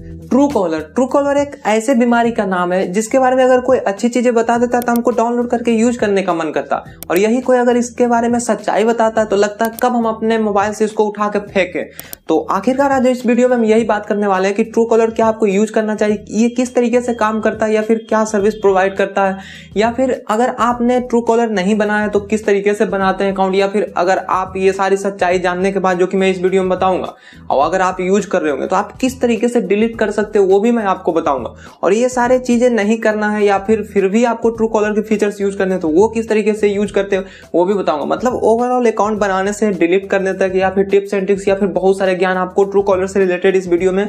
true collar true Truecaller एक ऐसे बीमारी का नाम है जिसके बारे में अगर कोई अच्छी चीजें बता देता तो हमको डाउनलोड करके यूज करने का मन करता और यही कोई अगर इसके बारे में सच्चाई बताता तो लगता है कब हम अपने मोबाइल से इसको उठा के फेंके तो आखिरकार आज इस वीडियो में हम यही बात करने वाले हैं कि ट्रू कॉलर क्या आपको यूज करना चाहिए ये किस तरीके से काम करता है या फिर क्या सर्विस प्रोवाइड करता है या फिर अगर आपने ट्रू कॉलर नहीं बनाया तो किस तरीके से बनाते हैं अकाउंट या फिर अगर आप ये सारी सच्चाई जानने के बाद जो कि मैं इस वीडियो में बताऊंगा और अगर आप यूज कर रहे होंगे तो आप किस तरीके से डिलीट डिलीट कर सकते हो वो भी मैं आपको बताऊंगा और ये सारे चीज़ें नहीं करना है या फिर फिर भी आपको ट्रू कॉलर के फीचर्स यूज करने तो वो किस तरीके से यूज करते हैं वो भी बताऊंगा मतलब ओवरऑल अकाउंट बनाने से डिलीट करने तक या फिर टिप्स एंड ट्रिक्स या फिर बहुत सारे ज्ञान आपको ट्रू कॉलर से रिलेटेड इस वीडियो में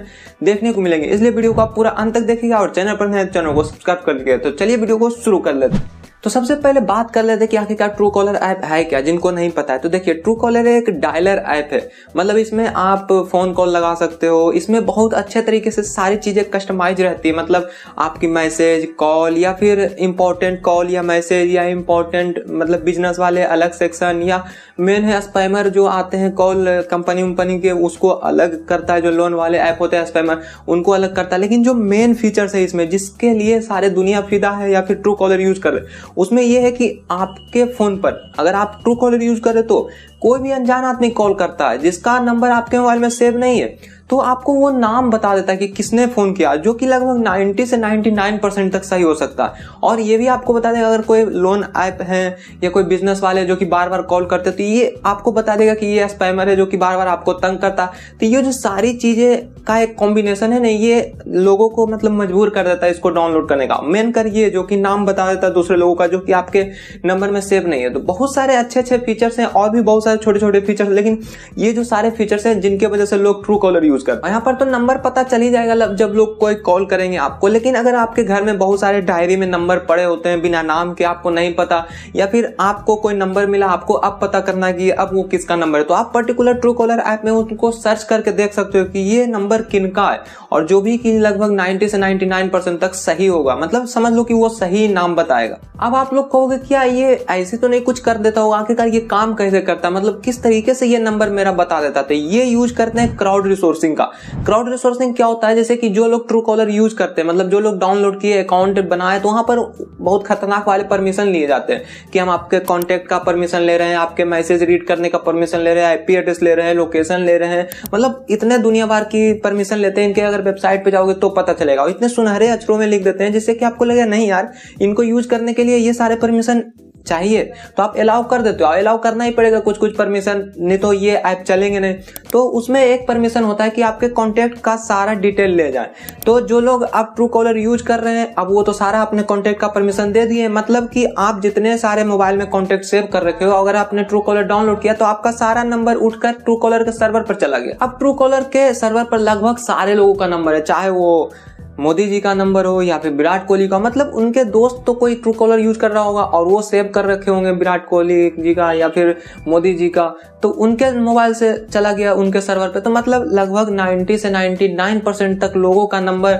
देखने को मिलेंगे इसलिए वीडियो को आप पूरा अंत तक देखिएगा और चैनल पर चैनल को सब्सक्राइब कर लीजिएगा तो चलिए वीडियो को शुरू कर लेते हैं तो सबसे पहले बात कर लेते हैं कि आखिरकार ट्रू कॉलर ऐप है क्या जिनको नहीं पता है तो देखिए ट्रू कॉलर एक डायलर ऐप है मतलब इसमें आप फोन कॉल लगा सकते हो इसमें बहुत अच्छे तरीके से सारी चीज़ें कस्टमाइज रहती है मतलब आपकी मैसेज कॉल या फिर इम्पोर्टेंट कॉल या मैसेज या इम्पोर्टेंट मतलब बिजनेस वाले अलग सेक्शन या मेन है स्पैमर जो आते हैं कॉल कंपनी उम्पनी के उसको अलग करता है जो लोन वाले ऐप होते हैं स्पैमर उनको अलग करता है लेकिन जो मेन फीचर्स है इसमें जिसके लिए सारे दुनिया फिदा है या फिर ट्रू कॉलर यूज कर रहे उसमें यह है कि आपके फ़ोन पर अगर आप ट्रू कॉलर यूज़ करें तो कोई भी अनजान आदमी कॉल करता है जिसका नंबर आपके मोबाइल में सेव नहीं है तो आपको वो नाम बता देता है कि किसने फ़ोन किया जो कि लगभग 90 से 99 परसेंट तक सही हो सकता है और ये भी आपको बता देगा अगर कोई लोन ऐप है या कोई बिजनेस वाले जो कि बार बार कॉल करते तो ये आपको बता देगा कि ये स्पैमर है जो कि बार बार आपको तंग करता है तो ये जो सारी चीज़ें का एक कॉम्बिनेशन है ना ये लोगों को मतलब मजबूर कर देता है इसको डाउनलोड करने का मेन कर ये जो कि नाम बता देता है दूसरे लोगों का जो कि आपके नंबर में सेव नहीं है तो बहुत सारे अच्छे अच्छे फीचर्स हैं और भी बहुत सारे छोटे छोटे फीचर्स लेकिन ये जो सारे फीचर्स हैं जिनके वजह से लोग ट्रू कॉलर यूज यूज कर यहाँ पर तो नंबर पता चल ही जाएगा जब लोग कोई कॉल करेंगे आपको लेकिन अगर आपके घर में बहुत सारे डायरी में नंबर पड़े होते हैं बिना नाम के आपको नहीं पता या फिर आपको कोई नंबर मिला आपको अब पता करना कि अब वो किसका नंबर है तो आप पर्टिकुलर ट्रू कॉलर ऐप में उनको सर्च करके देख सकते हो कि ये नंबर किनका है और जो भी कि लगभग 90 से 99 परसेंट तक सही होगा मतलब समझ लो कि वो सही नाम बताएगा अब आप लोग कहोगे क्या ये ऐसे तो नहीं कुछ कर देता होगा आखिरकार ये काम कैसे करता है मतलब किस तरीके से ये नंबर मेरा बता देता था तो ये यूज करते हैं क्राउड रिसोर्स रिसोर्सिंग का क्राउड रिसोर्सिंग क्या होता है जैसे कि जो लोग ट्रू कॉलर यूज करते हैं मतलब जो लोग डाउनलोड किए अकाउंट बनाए तो वहां पर बहुत खतरनाक वाले परमिशन लिए जाते हैं कि हम आपके कॉन्टेक्ट का परमिशन ले रहे हैं आपके मैसेज रीड करने का परमिशन ले रहे हैं आईपी एड्रेस ले रहे हैं लोकेशन ले रहे हैं मतलब इतने दुनिया भर की परमिशन लेते हैं इनके अगर वेबसाइट पर जाओगे तो पता चलेगा इतने सुनहरे अक्षरों में लिख देते हैं जिससे कि आपको लगे नहीं यार इनको यूज करने के लिए ये सारे परमिशन चाहिए तो आप अलाउ कर देते हो अलाउ करना ही पड़ेगा कुछ कुछ परमिशन नहीं तो ये ऐप चलेंगे नहीं तो उसमें एक परमिशन होता है कि आपके कॉन्टैक्ट का सारा डिटेल ले जाए तो जो लोग आप ट्रू कॉलर यूज कर रहे हैं अब वो तो सारा अपने कॉन्टैक्ट का परमिशन दे दिए मतलब कि आप जितने सारे मोबाइल में कॉन्टैक्ट सेव कर रखे हो अगर आपने ट्रू कॉलर डाउनलोड किया तो आपका सारा नंबर उठकर ट्रू कॉलर के सर्वर पर चला गया अब ट्रू कॉलर के सर्वर पर लगभग सारे लोगों का नंबर है चाहे वो मोदी जी का नंबर हो या फिर विराट कोहली का मतलब उनके दोस्त तो कोई ट्रू कॉलर यूज कर रहा होगा और वो सेव कर रखे होंगे विराट कोहली जी का या फिर मोदी जी का तो उनके मोबाइल से चला गया उनके सर्वर पे तो मतलब लगभग 90 से 99 परसेंट तक लोगों का नंबर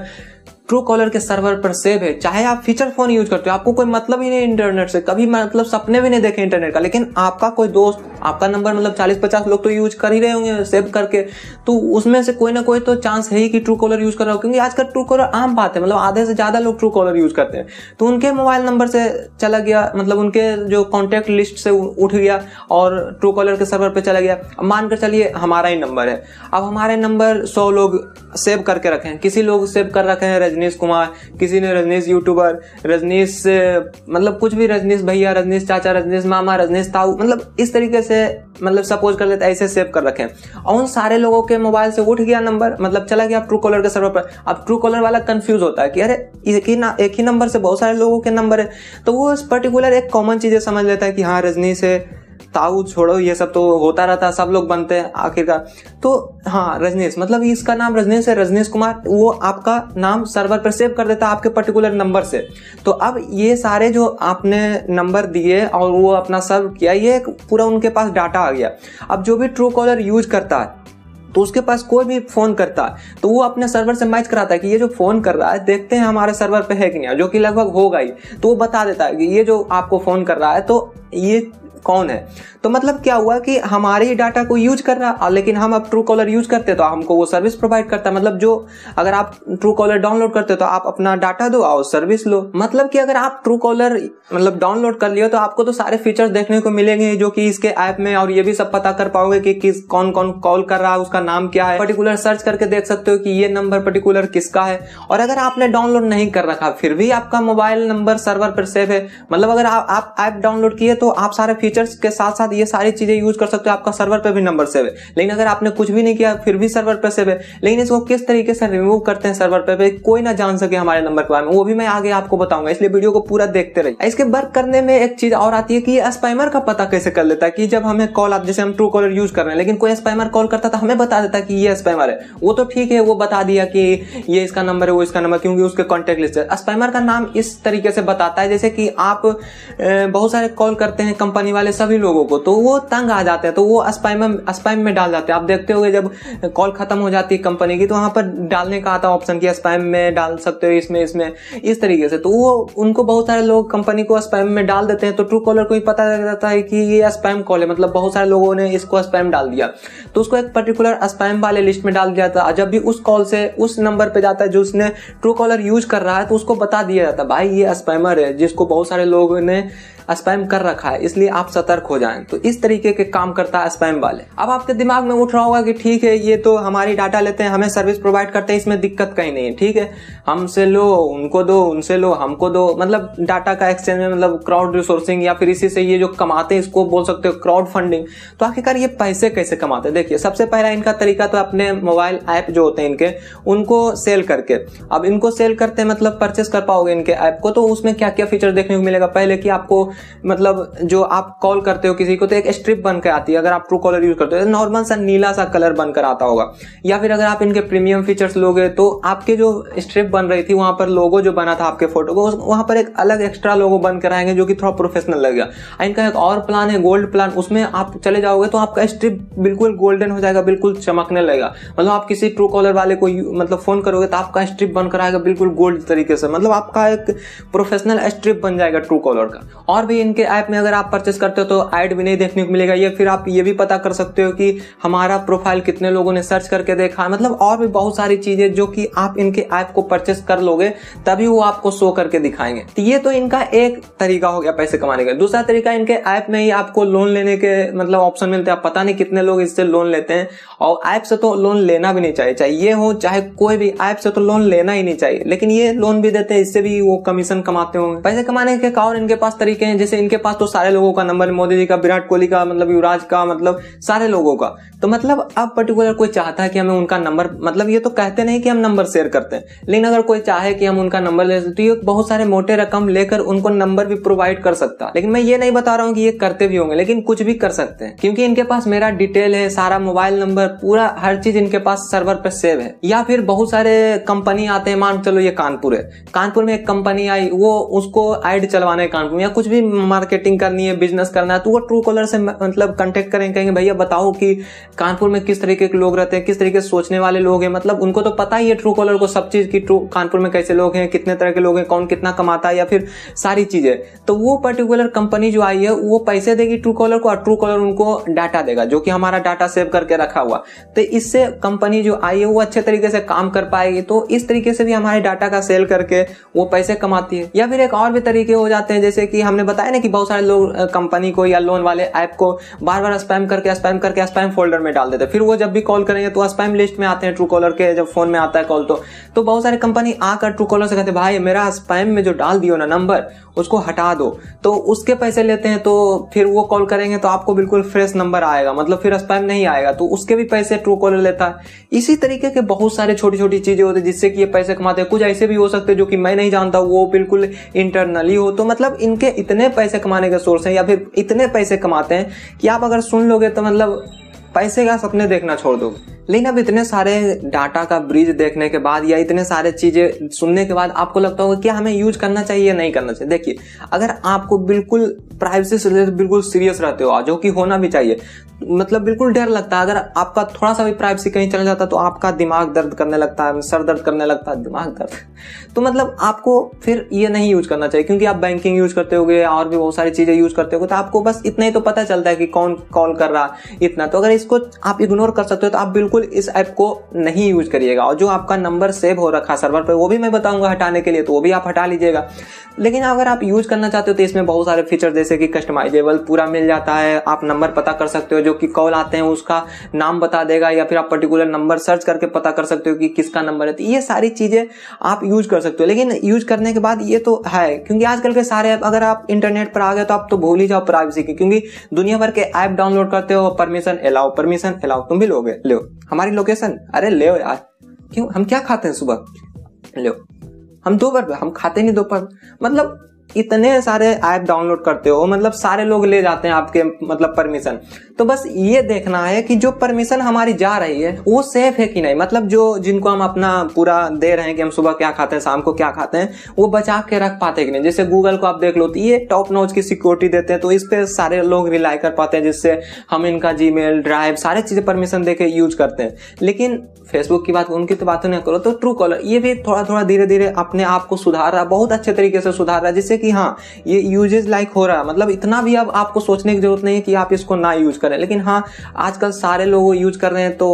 ट्रू कॉलर के सर्वर पर सेव है चाहे आप फीचर फोन यूज करते हो आपको कोई मतलब ही नहीं इंटरनेट से कभी मतलब सपने भी नहीं देखे इंटरनेट का लेकिन आपका कोई दोस्त आपका नंबर मतलब चालीस पचास लोग तो यूज कर ही रहे होंगे सेव करके तो उसमें से कोई ना कोई तो चांस है ही कि ट्रू कॉलर यूज कर रहा हो क्योंकि आजकल ट्रू कॉलर आम बात है मतलब आधे से ज्यादा लोग ट्रू कॉलर यूज करते हैं तो उनके मोबाइल नंबर से चला गया मतलब उनके जो कॉन्टेक्ट लिस्ट से उठ गया और ट्रू कॉलर के सर्वर पर चला गया मानकर चलिए हमारा ही नंबर है अब हमारे नंबर सौ लोग सेव करके रखे हैं किसी लोग सेव कर रखे हैं रजनीश कुमार किसी ने रजनीश यूट्यूबर रजनीश मतलब कुछ भी रजनीश भैया रजनीश चाचा रजनीश मामा रजनीश ताऊ मतलब इस तरीके से मतलब सपोज कर लेते ऐसे सेव कर रखें और उन सारे लोगों के मोबाइल से उठ गया नंबर मतलब चला गया ट्रू कॉलर के सर्वर पर अब ट्रू कॉलर वाला कन्फ्यूज होता है कि अरे एक ही ना एक ही नंबर से बहुत सारे लोगों के नंबर है तो वो पर्टिकुलर एक कॉमन चीज़ें समझ लेता है कि हाँ रजनीश है ताऊ छोड़ो ये सब तो होता रहता है सब लोग बनते हैं आखिरकार तो हाँ रजनीश मतलब इसका नाम रजनीश है रजनीश कुमार वो आपका नाम सर्वर पर सेव कर देता है आपके पर्टिकुलर नंबर से तो अब ये सारे जो आपने नंबर दिए और वो अपना सर्व किया ये पूरा उनके पास डाटा आ गया अब जो भी ट्रू कॉलर यूज करता है तो उसके पास कोई भी फोन करता है तो वो अपने सर्वर से मैच कराता है कि ये जो फोन कर रहा है देखते हैं हमारे सर्वर पे है कि नहीं जो कि लगभग होगा ही तो वो बता देता है कि ये जो आपको फोन कर रहा है तो ये कौन है तो मतलब क्या हुआ कि हमारे ही डाटा को यूज कर रहा लेकिन हम अब ट्रू कॉलर यूज करते तो हमको वो सर्विस प्रोवाइड करता मतलब जो अगर आप ट्रू कॉलर डाउनलोड करते तो आप अपना डाटा दो और सर्विस लो मतलब कि अगर आप ट्रू कॉलर मतलब डाउनलोड कर लियो तो आपको तो सारे फीचर्स देखने को मिलेंगे जो कि इसके ऐप में और ये भी सब पता कर पाओगे कि किस कौन कौन कॉल कर रहा है उसका नाम क्या है पर्टिकुलर सर्च करके देख सकते हो कि ये नंबर पर्टिकुलर किसका है और अगर आपने डाउनलोड नहीं कर रखा फिर भी आपका मोबाइल नंबर सर्वर पर सेव है मतलब अगर आप ऐप डाउनलोड किए तो आप सारे फीचर फीचर्स के साथ साथ ये सारी चीज़ें यूज कर सकते हो आपका सर्वर पर भी नंबर सेव है लेकिन अगर आपने कुछ भी नहीं किया फिर भी सर्वर पर सेव है लेकिन इसको किस तरीके से रिमूव करते हैं सर्वर पर कोई ना जान सके हमारे नंबर के बारे में वो भी मैं आगे आपको बताऊंगा इसलिए वीडियो को पूरा देखते रहिए इसके वर्क करने में एक चीज और आती है कि स्पाइमर स्पैमर का पता कैसे कर लेता है कि जब हमें कॉल आप जैसे हम ट्रू कॉलर यूज कर रहे हैं लेकिन कोई स्पैमर कॉल करता था तो हमें बता देता कि ये स्पैमर है वो तो ठीक है वो बता दिया कि ये इसका नंबर है वो इसका नंबर क्योंकि उसके कॉन्टेक्ट लिस्ट है स्पैमर का नाम इस तरीके से बताता है जैसे कि आप बहुत सारे कॉल करते हैं कंपनी वाले वाले सभी लोगों को तो वो तंग आ जाते हैं तो वो अस्पाइम में अस्पाइम में डाल जाते हैं आप देखते हो जब कॉल खत्म हो जाती है कंपनी की तो वहाँ पर डालने का आता ऑप्शन कि अस्पाइम में डाल सकते हो इसमें इसमें इस तरीके से तो वो उनको बहुत सारे लोग कंपनी को स्पैम में डाल देते हैं तो ट्रू कॉलर को ही पता लग जाता है कि ये स्पैम कॉल है मतलब बहुत सारे लोगों ने इसको स्पैम डाल दिया तो उसको एक पर्टिकुलर स्पैम वाले लिस्ट में डाल दिया जाता है जब भी उस कॉल से उस नंबर पर जाता है जो उसने ट्रू कॉलर यूज कर रहा है तो उसको बता दिया जाता है भाई ये स्पैमर है जिसको बहुत सारे लोगों ने स्पैम कर रखा है इसलिए आप सतर्क हो जाएं तो इस तरीके के काम करता है स्पैम वाले अब आपके दिमाग में उठ रहा होगा कि ठीक है ये तो हमारी डाटा लेते हैं हमें सर्विस प्रोवाइड करते हैं इसमें दिक्कत कहीं नहीं है ठीक है हमसे लो उनको दो उनसे लो हमको दो मतलब डाटा का एक्सचेंज में मतलब क्राउड रिसोर्सिंग या फिर इसी से ये जो कमाते हैं इसको बोल सकते हो क्राउड फंडिंग तो आखिरकार ये पैसे कैसे कमाते हैं देखिए सबसे पहला इनका तरीका तो अपने मोबाइल ऐप जो होते हैं इनके उनको सेल करके अब इनको सेल करते हैं मतलब परचेस कर पाओगे इनके ऐप को तो उसमें क्या क्या फीचर देखने को मिलेगा पहले कि आपको मतलब जो आप कॉल करते हो किसी को तो एक स्ट्रिप बनकर आती है अगर आप ट्रू कॉलर यूज करते हो तो नॉर्मल सा नीला सा कलर बनकर आता होगा या फिर अगर आप इनके प्रीमियम फीचर्स लोगे तो आपके जो स्ट्रिप बन रही थी वहां पर लोगो जो बना था आपके फोटो को वहां पर एक अलग एक्स्ट्रा लोगो बन कर आएंगे जो कि थोड़ा प्रोफेशनल लगेगा इनका एक और प्लान है गोल्ड प्लान उसमें आप चले जाओगे तो आपका स्ट्रिप बिल्कुल गोल्डन हो जाएगा बिल्कुल चमकने लगेगा मतलब आप किसी ट्रू कॉलर वाले को मतलब फ़ोन करोगे तो आपका स्ट्रिप बनकर आएगा बिल्कुल गोल्ड तरीके से मतलब आपका एक प्रोफेशनल स्ट्रिप बन जाएगा ट्रू कॉलर का और और भी इनके ऐप में अगर आप परचेस करते हो तो ऐड भी नहीं देखने को मिलेगा या फिर आप ये भी पता कर सकते हो कि हमारा प्रोफाइल कितने लोगों ने सर्च करके देखा मतलब और भी बहुत सारी चीज़ें जो कि आप इनके ऐप को परचेस कर लोगे तभी वो आपको शो करके दिखाएंगे तो ये तो इनका एक तरीका हो गया पैसे कमाने का दूसरा तरीका इनके ऐप में ही आपको लोन लेने के मतलब ऑप्शन मिलते हैं पता नहीं कितने लोग इससे लोन लेते हैं और ऐप से तो लोन लेना भी नहीं चाहिए चाहे ये हो चाहे कोई भी ऐप से तो लोन लेना ही नहीं चाहिए लेकिन ये लोन भी देते हैं इससे भी वो कमीशन कमाते होंगे पैसे कमाने के कारण इनके पास तरीके हैं हैं जैसे इनके पास तो सारे लोगों का नंबर मोदी जी का विराट कोहली का मतलब युवराज का मतलब सारे लोगों का तो मतलब अब पर्टिकुलर कोई चाहता है कि हमें उनका नंबर मतलब ये तो कहते नहीं कि हम नंबर शेयर करते हैं लेकिन अगर कोई चाहे कि हम उनका नंबर ले तो ये बहुत सारे मोटे रकम लेकर उनको नंबर भी प्रोवाइड कर सकता लेकिन मैं ये नहीं बता रहा हूँ कि ये करते भी होंगे लेकिन कुछ भी कर सकते हैं क्योंकि इनके पास मेरा डिटेल है सारा मोबाइल नंबर पूरा हर चीज इनके पास सर्वर पर सेव है या फिर बहुत सारे कंपनी आते हैं मान चलो ये कानपुर है कानपुर में एक कंपनी आई वो उसको एड चलवाने कानपुर या कुछ भी भी मार्केटिंग करनी है बिजनेस करना है तो वो ट्रू कॉलर से मतलब कंटेक्ट करें कहेंगे भैया बताओ कि कानपुर में किस तरीके के लोग रहते हैं किस तरीके से सोचने वाले लोग हैं मतलब उनको तो पता ही है ट्रू कॉलर को सब चीज़ की ट्रू कानपुर में कैसे लोग हैं कितने तरह के लोग हैं कौन कितना कमाता है या फिर सारी चीज़ें तो वो पर्टिकुलर कंपनी जो आई है वो पैसे देगी ट्रू कॉलर को और ट्रू कॉलर उनको डाटा देगा जो कि हमारा डाटा सेव करके रखा हुआ तो इससे कंपनी जो आई है वो अच्छे तरीके से काम कर पाएगी तो इस तरीके से भी हमारे डाटा का सेल करके वो पैसे कमाती है या फिर एक और भी तरीके हो जाते हैं जैसे कि हमने बताया ना कि बहुत सारे लोग कंपनी को या लोन वाले ऐप को बार बार स्पैम करके स्पैम करके स्पैम फोल्डर में डाल देते फिर वो जब भी कॉल करेंगे तो स्पैम लिस्ट में आते हैं ट्रू कॉलर के जब फोन में आता है कॉल तो तो बहुत सारे कंपनी आकर ट्रू कॉलर से कहते हैं भाई मेरा स्पैम में जो डाल दियो ना नंबर उसको हटा दो तो उसके पैसे लेते हैं तो फिर वो कॉल करेंगे तो आपको बिल्कुल फ्रेश नंबर आएगा मतलब फिर स्पैम नहीं आएगा तो उसके भी पैसे ट्रू कॉलर लेता है इसी तरीके के बहुत सारे छोटी छोटी चीजें होती है जिससे कि ये पैसे कमाते हैं कुछ ऐसे भी हो सकते हैं जो कि मैं नहीं जानता वो बिल्कुल इंटरनली हो तो मतलब इनके इतने इतने पैसे कमाने के सोर्स हैं या फिर इतने पैसे कमाते हैं कि आप अगर सुन लोगे तो मतलब पैसे का सपने देखना छोड़ दो लेकिन अब इतने सारे डाटा का ब्रिज देखने के बाद या इतने सारे चीज़ें सुनने के बाद आपको लगता होगा क्या हमें यूज करना चाहिए या नहीं करना चाहिए देखिए अगर आपको बिल्कुल प्राइवेसी से रिलेटेड बिल्कुल सीरियस रहते हो जो कि होना भी चाहिए मतलब बिल्कुल डर लगता है अगर आपका थोड़ा सा भी प्राइवेसी कहीं चला जाता तो आपका दिमाग दर्द करने लगता है सर दर्द करने लगता है दिमाग दर्द तो मतलब आपको फिर ये नहीं यूज करना चाहिए क्योंकि आप बैंकिंग यूज करते हो और भी बहुत सारी चीज़ें यूज करते हो तो आपको बस इतना ही तो पता चलता है कि कौन कॉल कर रहा है इतना तो अगर इसको आप इग्नोर कर सकते हो तो आप बिल्कुल बिल्कुल इस ऐप को नहीं यूज करिएगा और जो आपका नंबर सेव हो रखा सर्वर पर वो भी मैं बताऊंगा हटाने के लिए तो वो भी आप हटा लीजिएगा लेकिन अगर आप यूज करना चाहते हो तो इसमें बहुत सारे फीचर जैसे कि कस्टमाइजेबल पूरा मिल जाता है आप नंबर पता कर सकते हो जो कि कॉल आते हैं उसका नाम बता देगा या फिर आप पर्टिकुलर नंबर सर्च करके पता कर सकते हो कि किसका नंबर है तो ये सारी चीज़ें आप यूज कर सकते हो लेकिन यूज करने के बाद ये तो है क्योंकि आजकल के सारे ऐप अगर आप इंटरनेट पर आ गए तो आप तो भूल ही जाओ प्राइवेसी की क्योंकि दुनिया भर के ऐप डाउनलोड करते हो परमिशन अलाउ परमिशन अलाउ तुम भी लोगे लो हमारी लोकेशन अरे ले यार क्यों हम क्या खाते हैं सुबह ले हम दोपहर हम खाते नहीं दोपहर मतलब इतने सारे ऐप डाउनलोड करते हो मतलब सारे लोग ले जाते हैं आपके मतलब परमिशन तो बस ये देखना है कि जो परमिशन हमारी जा रही है वो सेफ है कि नहीं मतलब जो जिनको हम अपना पूरा दे रहे हैं कि हम सुबह क्या खाते हैं शाम को क्या खाते हैं वो बचा के रख पाते कि नहीं जैसे गूगल को आप देख लो तो ये टॉप नोच की सिक्योरिटी देते हैं तो इस पर सारे लोग रिलाई कर पाते हैं जिससे हम इनका जी ड्राइव सारे चीज़ें परमिशन दे के यूज करते हैं लेकिन फेसबुक की बात उनकी तो बात नहीं करो तो ट्रू कॉलर ये भी थोड़ा थोड़ा धीरे धीरे अपने आप को सुधार रहा बहुत अच्छे तरीके से सुधार रहा जिससे कि हाँ ये यूजेज लाइक हो रहा है मतलब इतना भी अब आपको सोचने की जरूरत नहीं है कि आप इसको ना यूज करें लेकिन हाँ आजकल सारे लोग यूज कर रहे हैं तो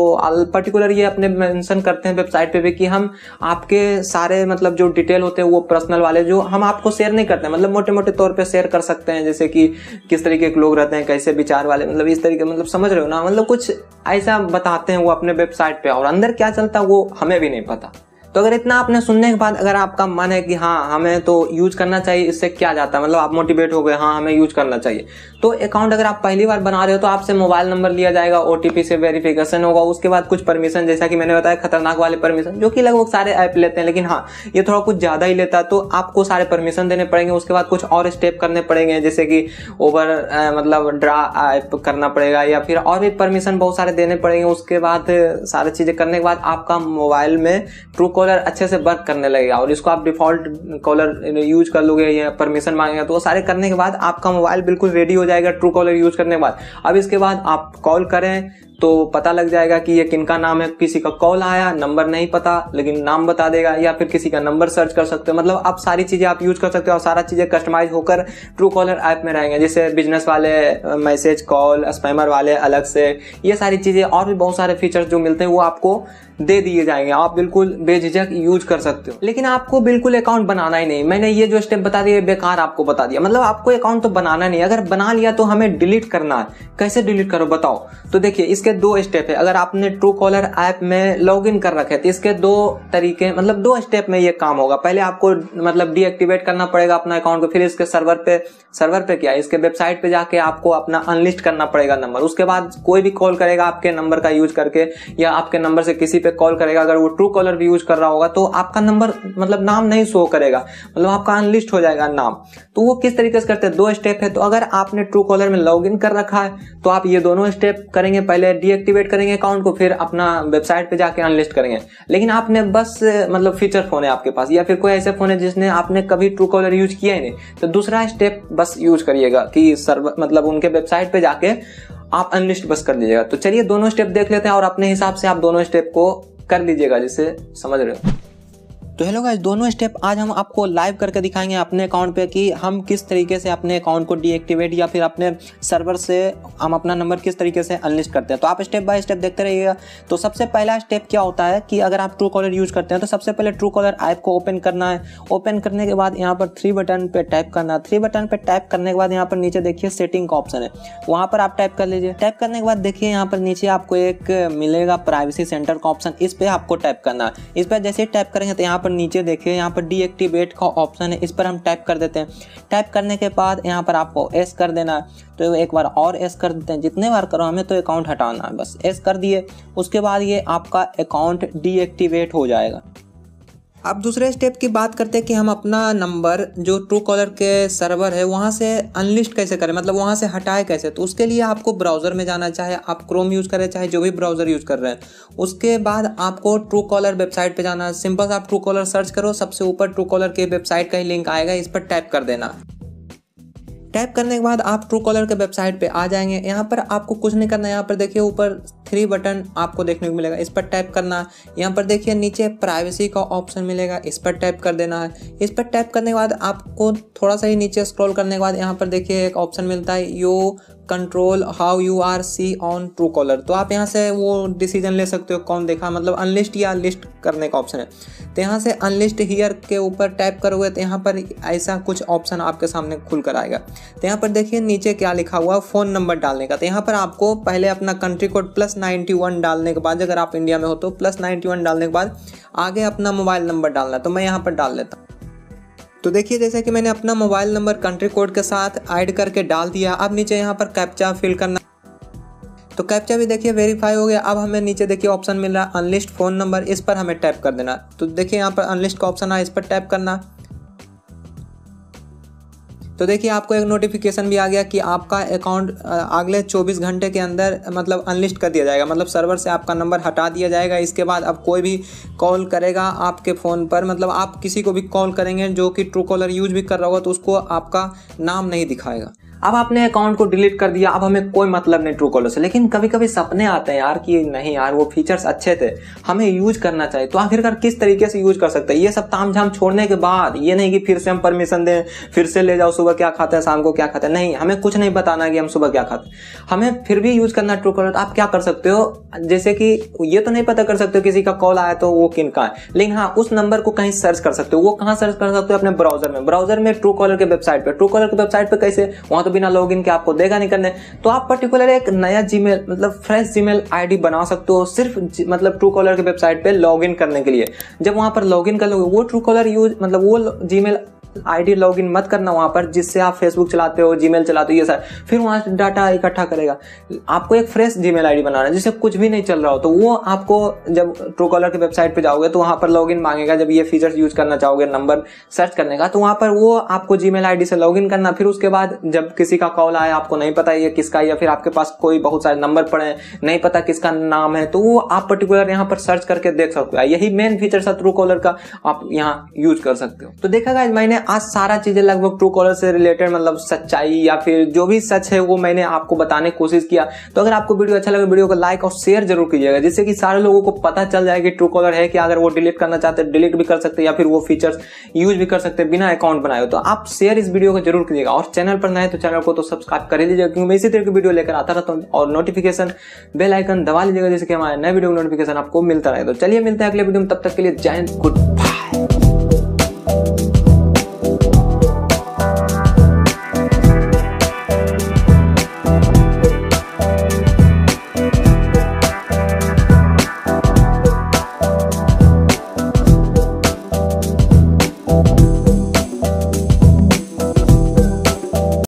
पर्टिकुलर ये अपने मैंशन करते हैं वेबसाइट पर भी कि हम आपके सारे मतलब जो डिटेल होते हैं वो पर्सनल वाले जो हम आपको शेयर नहीं करते मतलब मोटे मोटे तौर पर शेयर कर सकते हैं जैसे कि किस तरीके के लोग रहते हैं कैसे विचार वाले मतलब इस तरीके मतलब समझ रहे हो ना मतलब कुछ ऐसा बताते हैं वो अपने वेबसाइट पे और अंदर क्या चलता है वो हमें भी नहीं पता तो अगर इतना आपने सुनने के बाद अगर आपका मन है कि हाँ हमें तो यूज करना चाहिए इससे क्या जाता है मतलब आप मोटिवेट हो गए हाँ हमें यूज करना चाहिए तो अकाउंट अगर आप पहली बार बना रहे हो तो आपसे मोबाइल नंबर लिया जाएगा ओ से वेरिफिकेशन होगा उसके बाद कुछ परमिशन जैसा कि मैंने बताया खतरनाक वाले परमिशन जो कि लगभग सारे ऐप लेते हैं लेकिन हाँ ये थोड़ा कुछ ज़्यादा ही लेता है तो आपको सारे परमिशन देने पड़ेंगे उसके बाद कुछ और स्टेप करने पड़ेंगे जैसे कि ओवर मतलब ड्रा ऐप करना पड़ेगा या फिर और भी परमिशन बहुत सारे देने पड़ेंगे उसके बाद सारी चीज़ें करने के बाद आपका मोबाइल में ट्रू कॉलर अच्छे से वर्क करने लगेगा और इसको आप डिफॉल्ट कॉलर यूज कर लोगे या परमिशन मांगेगा तो वो सारे करने के बाद आपका मोबाइल बिल्कुल रेडी हो जाएगा ट्रू कॉलर यूज करने के बाद अब इसके बाद आप कॉल करें तो पता लग जाएगा कि ये किनका नाम है किसी का कॉल आया नंबर नहीं पता लेकिन नाम बता देगा या फिर किसी का नंबर सर्च कर सकते हो मतलब आप सारी चीज़ें आप यूज कर सकते हो और सारा चीज़ें कस्टमाइज होकर ट्रू कॉलर ऐप में रहेंगे जैसे बिजनेस वाले मैसेज कॉल स्पैमर वाले अलग से ये सारी चीज़ें और भी बहुत सारे फीचर्स जो मिलते हैं वो आपको दे दिए जाएंगे आप बिल्कुल बेझिझक यूज कर सकते हो लेकिन आपको बिल्कुल अकाउंट बनाना ही नहीं मैंने ये जो स्टेप बता दिया बेकार आपको बता दिया मतलब आपको अकाउंट तो बनाना नहीं अगर बना लिया तो हमें डिलीट करना है कैसे डिलीट करो बताओ तो देखिए इसके इसके दो स्टेप है अगर आपने ट्रू कॉलर ऐप में लॉग इन कर रखे तो इसके दो तरीके मतलब दो स्टेप में ये काम होगा पहले आपको मतलब डीएक्टिवेट करना पड़ेगा अपना अकाउंट को फिर इसके सर्वर पे सर्वर पे क्या इसके वेबसाइट पे जाके आपको अपना अनलिस्ट करना पड़ेगा नंबर उसके बाद कोई भी कॉल करेगा आपके नंबर का यूज करके या आपके नंबर से किसी पे कॉल करेगा अगर वो ट्रू कॉलर भी यूज कर रहा होगा तो आपका नंबर मतलब नाम नहीं शो करेगा मतलब आपका अनलिस्ट हो जाएगा नाम तो वो किस तरीके से करते हैं दो स्टेप है तो अगर आपने ट्रू कॉलर में लॉग इन कर रखा है तो आप ये दोनों स्टेप करेंगे पहले डीएक्टिवेट करेंगे अकाउंट को फिर अपना वेबसाइट पे जाके अनलिस्ट करेंगे लेकिन आपने बस मतलब फीचर फ़ोन है आपके पास या फिर कोई ऐसे फ़ोन है जिसने आपने कभी ट्रू कॉलर यूज किया ही नहीं तो दूसरा स्टेप बस यूज करिएगा कि सर्वर मतलब उनके वेबसाइट पे जाके आप अनलिस्ट बस कर लीजिएगा तो चलिए दोनों स्टेप देख लेते हैं और अपने हिसाब से आप दोनों स्टेप को कर लीजिएगा जिसे समझ रहे हो तो हेलो गाइस दोनों स्टेप आज हम आपको लाइव करके दिखाएंगे अपने अकाउंट पे कि हम किस तरीके से अपने अकाउंट को डीएक्टिवेट या फिर अपने सर्वर से हम अपना नंबर किस तरीके से अनलिस्ट करते हैं तो आप स्टेप बाय स्टेप देखते रहिएगा तो सबसे पहला स्टेप क्या होता है कि अगर आप ट्रू कॉलर यूज करते हैं तो सबसे पहले ट्रू कॉलर ऐप को ओपन करना है ओपन करने के बाद यहाँ पर थ्री बटन पर टाइप करना है थ्री बटन पर टाइप करने के बाद यहाँ पर नीचे देखिए सेटिंग का ऑप्शन है वहाँ पर आप टाइप कर लीजिए टाइप करने के बाद देखिए यहाँ पर नीचे आपको एक मिलेगा प्राइवेसी सेंटर का ऑप्शन इस पर आपको टाइप करना है इस पर जैसे टाइप करेंगे तो यहाँ पर पर नीचे देखिए यहाँ पर डीएक्टिवेट का ऑप्शन है इस पर हम टाइप कर देते हैं टाइप करने के बाद यहाँ पर आपको एस कर देना है तो एक बार और एस कर देते हैं जितने बार करो हमें तो अकाउंट हटाना है बस एस कर दिए उसके बाद ये आपका अकाउंट डीएक्टिवेट हो जाएगा अब दूसरे स्टेप की बात करते हैं कि हम अपना नंबर जो ट्रू कॉलर के सर्वर है वहाँ से अनलिस्ट कैसे करें मतलब वहाँ से हटाए कैसे तो उसके लिए आपको ब्राउज़र में जाना चाहे आप क्रोम यूज़ करें चाहे जो भी ब्राउज़र यूज़ कर रहे हैं उसके बाद आपको ट्रू कॉलर वेबसाइट पर जाना सिंपल सा आप ट्रू कॉलर सर्च करो सबसे ऊपर ट्रू कॉलर के वेबसाइट का ही लिंक आएगा इस पर टैप कर देना टैप करने के बाद आप ट्रू कॉलर के वेबसाइट पे आ जाएंगे यहाँ पर आपको कुछ नहीं करना है यहाँ पर देखिए ऊपर थ्री बटन आपको देखने को मिलेगा इस पर टैप करना है यहाँ पर देखिए नीचे प्राइवेसी का ऑप्शन मिलेगा इस पर टैप कर देना है इस पर टैप करने के बाद आपको थोड़ा सा ही नीचे स्क्रॉल करने के बाद यहाँ पर देखिए एक ऑप्शन मिलता है you control how you are see on Truecaller तो आप यहाँ से वो डिसीजन ले सकते हो कौन देखा मतलब अनलिस्ट या लिस्ट करने का ऑप्शन है तो यहाँ से अनलिस्ट हीयर के ऊपर टाइप करोगे तो यहाँ पर ऐसा कुछ ऑप्शन आपके सामने खुल कर आएगा तो यहाँ पर देखिए नीचे क्या लिखा हुआ है फ़ोन नंबर डालने का तो यहाँ पर आपको पहले अपना कंट्री कोड प्लस 91 डालने के बाद अगर आप इंडिया में हो तो प्लस 91 डालने के बाद आगे अपना मोबाइल नंबर डालना है तो मैं यहाँ पर डाल लेता हूँ तो देखिए जैसे कि मैंने अपना मोबाइल नंबर कंट्री कोड के साथ ऐड करके डाल दिया अब नीचे यहाँ पर कैप्चा फिल करना तो कैप्चा भी देखिए वेरीफाई हो गया अब हमें नीचे देखिए ऑप्शन मिल रहा है अनलिस्ट फ़ोन नंबर इस पर हमें टैप कर देना तो देखिए यहाँ पर अनलिस्ट का ऑप्शन आया इस पर टैप करना तो देखिए आपको एक नोटिफिकेशन भी आ गया कि आपका अकाउंट अगले 24 घंटे के अंदर मतलब अनलिस्ट कर दिया जाएगा मतलब सर्वर से आपका नंबर हटा दिया जाएगा इसके बाद अब कोई भी कॉल करेगा आपके फ़ोन पर मतलब आप किसी को भी कॉल करेंगे जो कि ट्रू कॉलर यूज भी कर रहा होगा तो उसको आपका नाम नहीं दिखाएगा अब आपने अकाउंट को डिलीट कर दिया अब हमें कोई मतलब नहीं ट्रू कॉलर से लेकिन कभी कभी सपने आते हैं यार कि नहीं यार वो फीचर्स अच्छे थे हमें यूज करना चाहिए तो आखिरकार किस तरीके से यूज कर सकते हैं ये सब ताम झाम छोड़ने के बाद ये नहीं कि फिर से हम परमिशन दें फिर से ले जाओ सुबह क्या खाते हैं शाम को क्या खाते हैं नहीं हमें कुछ नहीं बताना कि हम सुबह क्या खाते हमें फिर भी यूज करना ट्रू कॉलर आप क्या कर सकते हो जैसे कि ये तो नहीं पता कर सकते हो किसी का कॉल आया तो वो किन का है लेकिन हाँ उस नंबर को कहीं सर्च कर सकते हो वो कहाँ सर्च कर सकते हो अपने ब्राउजर में ब्राउजर में ट्रू कॉलर के वेबसाइट पर ट्रू कॉलर की वेबसाइट पर कैसे वहां तो तो बिना लॉग इन के आपको देगा नहीं करने तो आप पर्टिकुलर एक नया जीमेल मतलब फ्रेश जीमेल मेल बना सकते हो सिर्फ मतलब ट्रू कॉलर की वेबसाइट पर लॉग इन करने के लिए जब वहाँ पर लॉग इन कर लोगे वो ट्रू कॉलर यूज मतलब वो जीमेल आईडी लॉगिन मत करना वहाँ पर जिससे आप फेसबुक चलाते हो जीमेल चलाते हो ये सर फिर वहाँ से डाटा इकट्ठा करेगा आपको एक फ्रेश जीमेल आईडी बनाना है जिससे कुछ भी नहीं चल रहा हो तो वो आपको जब ट्रू कॉलर की वेबसाइट पर जाओगे तो वहाँ पर लॉगिन मांगेगा जब ये फीचर्स यूज करना चाहोगे नंबर सर्च करने का तो वहाँ पर वो आपको जी मेल से लॉगिन करना फिर उसके बाद जब किसी का कॉल आए आपको नहीं पता ये किसका या फिर आपके पास कोई बहुत सारे नंबर पड़े हैं नहीं पता किसका नाम है तो वो आप पर्टिकुलर यहाँ पर सर्च करके देख सकते हो यही मेन फीचर था ट्रू कॉलर का आप यहाँ यूज कर सकते हो तो देखा गया मैंने आज सारा चीजें लगभग ट्रू कॉलर से रिलेटेड मतलब सच्चाई या फिर जो भी सच है वो मैंने आपको बताने की कोशिश किया तो अगर आपको वीडियो अच्छा लगे वीडियो को लाइक और शेयर जरूर कीजिएगा जिससे कि सारे लोगों को पता चल जाए कि ट्रू कॉलर है कि अगर वो डिलीट करना चाहते हैं डिलीट भी कर सकते हैं या फिर वो फीचर्स यूज भी कर सकते हैं बिना अकाउंट बनाए तो आप शेयर इस वीडियो को जरूर कीजिएगा और चैनल पर नए तो चैनल को तो सब्सक्राइब कर लीजिएगा क्योंकि मैं इसी तरह की वीडियो लेकर आता रहता हूँ और नोटिफिकेशन बेल आइकन दबा लीजिएगा जैसे कि हमारे नए वीडियो नोटिफिकेशन आपको मिलता रहे तो चलिए मिलते हैं अगले वीडियो में तब तक के लिए जय गुड बाय